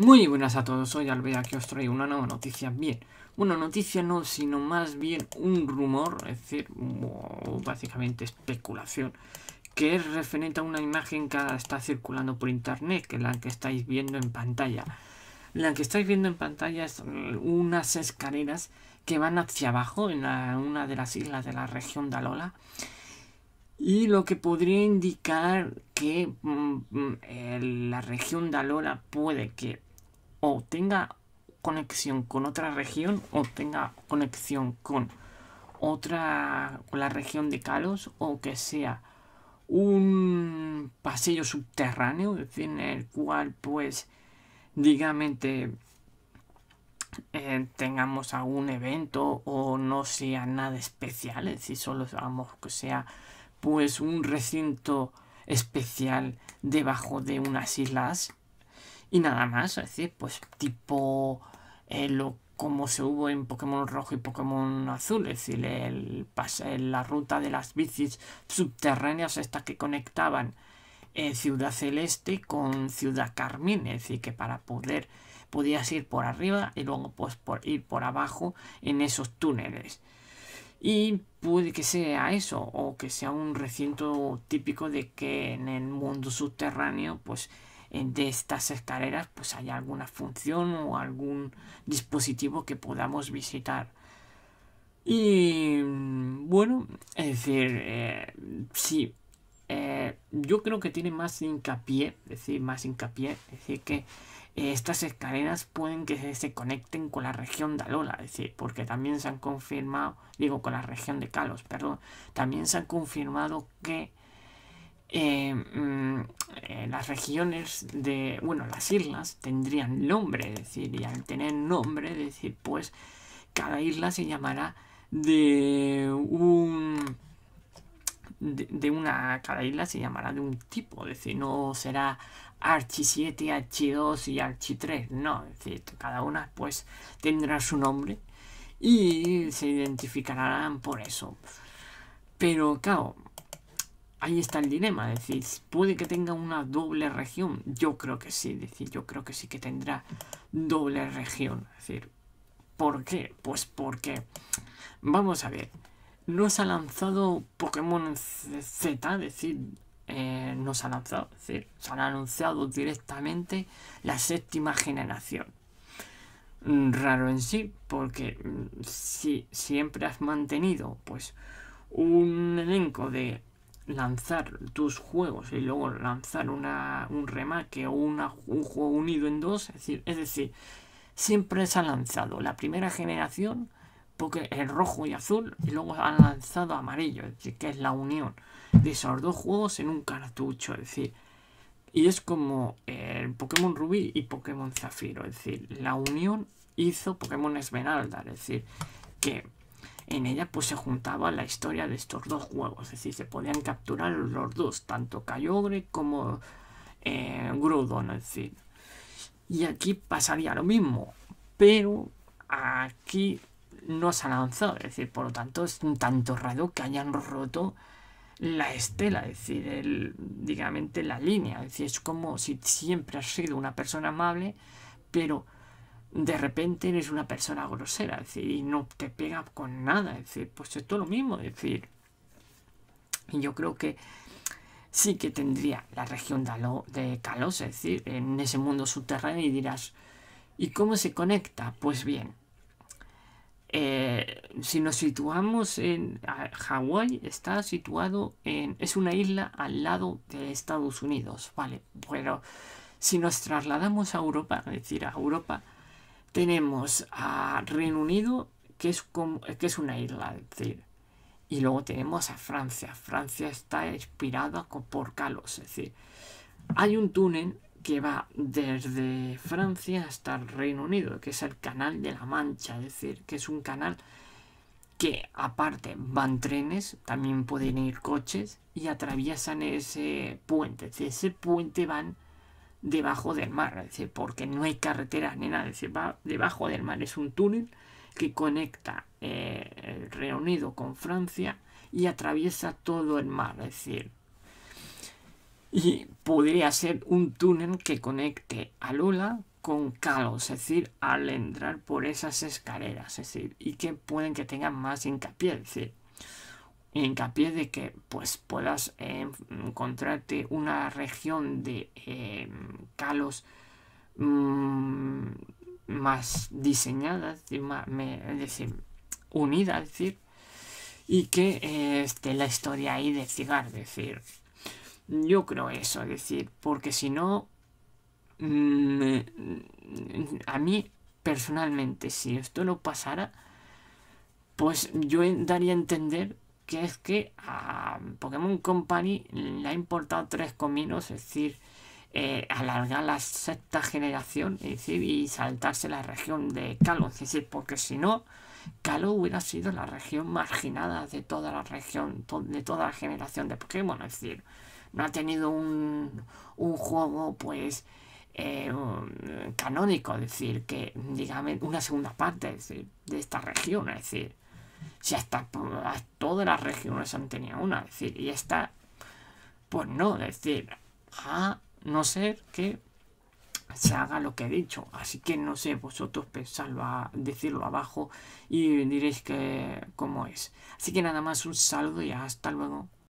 Muy buenas a todos, soy Alvea que os traigo una nueva noticia, bien, una noticia no, sino más bien un rumor, es decir, básicamente especulación, que es referente a una imagen que está circulando por internet, que es la que estáis viendo en pantalla. La que estáis viendo en pantalla es mm, unas escaleras que van hacia abajo en una de las islas de la región de Alola y lo que podría indicar que mm, mm, la región de Alola puede que o tenga conexión con otra región o tenga conexión con otra con la región de Kalos o que sea un pasillo subterráneo en el cual pues digamos, eh, tengamos algún evento o no sea nada especial es decir solo vamos que sea pues un recinto especial debajo de unas islas y nada más, es decir, pues tipo eh, lo como se hubo en Pokémon Rojo y Pokémon Azul, es decir, el, la ruta de las bicis subterráneas estas que conectaban eh, Ciudad Celeste con Ciudad Carmín, es decir, que para poder podías ir por arriba y luego pues por ir por abajo en esos túneles. Y puede que sea eso, o que sea un recinto típico de que en el mundo subterráneo pues de estas escaleras pues hay alguna función o algún dispositivo que podamos visitar. Y bueno, es decir, eh, sí, eh, yo creo que tiene más hincapié, es decir, más hincapié, es decir, que eh, estas escaleras pueden que se, conecten con la región de Alola, es decir, porque también se han confirmado, digo, con la región de Kalos, perdón, también se han confirmado que eh, mm, eh, las regiones de, bueno, las islas tendrían nombre, es decir, y al tener nombre, es decir, pues cada isla se llamará de un... De, una, cada isla se llamará de un tipo, es decir, no será Archi 7, H2 y Archi 3, no, es decir, cada una pues tendrá su nombre y se identificarán por eso. Pero claro, ahí está el dilema, decir, puede que tenga una doble región. Yo creo que sí, decir, yo creo que sí que tendrá doble región. Es decir, ¿por qué? Pues porque, vamos a ver, se ha lanzado Pokémon Z, es decir, eh, no nos ha lanzado, es decir, se han anunciado directamente la séptima generación. Raro en sí, porque mm, si siempre has mantenido, pues, un elenco de lanzar tus juegos y luego lanzar una, un remake o un juego unido en dos. Es decir, es decir, siempre se ha lanzado la primera generación, porque el rojo y azul, y luego han lanzado amarillo, es decir, que es la unión de esos dos juegos en un cartucho. Es decir, y es como el eh, Pokémon Rubí y Pokémon Zafiro, es decir, la unión hizo Pokémon Esmeralda, es decir, que en ella pues se juntaba la historia de estos dos juegos, es decir, se podían capturar los dos, tanto Kyogre como eh, Grudon, es decir. Y aquí pasaría lo mismo, pero aquí no se ha lanzado, es decir, por lo tanto es un tanto raro que hayan roto la estela, es decir, el, digamos, la línea, es decir, es como si siempre has sido una persona amable, pero de repente eres una persona grosera, decir, y no te pega con nada, es decir, pues es todo lo mismo, es decir, yo creo que sí que tendría la región de Kalos, es decir, en ese mundo subterráneo y dirás, ¿y cómo se conecta? Pues bien, eh, si nos situamos en Hawái, está situado en. es una isla al lado de Estados Unidos, ¿vale? Pero si nos trasladamos a Europa, es decir, a Europa, tenemos a Reino Unido, que es, que es una isla, decir, y luego tenemos a Francia. Francia está inspirada por Calos, es decir, hay un túnel que va desde Francia hasta el Reino Unido, que es el Canal de la Mancha, es decir, que es un canal que aparte van trenes, también pueden ir coches y atraviesan ese puente. ese puente van debajo del mar, es decir, porque no hay carreteras ni nada, se va debajo del mar, es un túnel que conecta eh, el Reino Unido con Francia y atraviesa todo el mar, es decir, y podría ser un túnel que conecte a Lula con Carlos, es decir, al entrar por esas escaleras, es decir, y que pueden que tengan más hincapié, es decir, hincapié de que pues puedas em, encontrarte una región de em, calos mm, más diseñada decir, unida decir y que esté la historia ahí de cigar decir yo creo eso es decir porque si no mm, a mí personalmente si esto no pasara pues yo daría a entender que es que a Pokémon Company le ha importado tres cominos, es decir, eh, alargar la sexta generación y saltarse la región de Kalos, es decir, porque si no, Kalos hubiera sido la región marginada de toda la región, de toda la generación de Pokémon, es decir, no ha tenido un, juego pues eh, canónico, es decir, que digamos una segunda parte de esta región, es decir, si hasta pues, todas las regiones han tenido una, decir, y esta, pues no, decir, a no ser que se haga lo que he dicho. Así que no sé, vosotros pensadlo, a decirlo abajo y diréis que cómo es. Así que nada más, un saludo y hasta luego.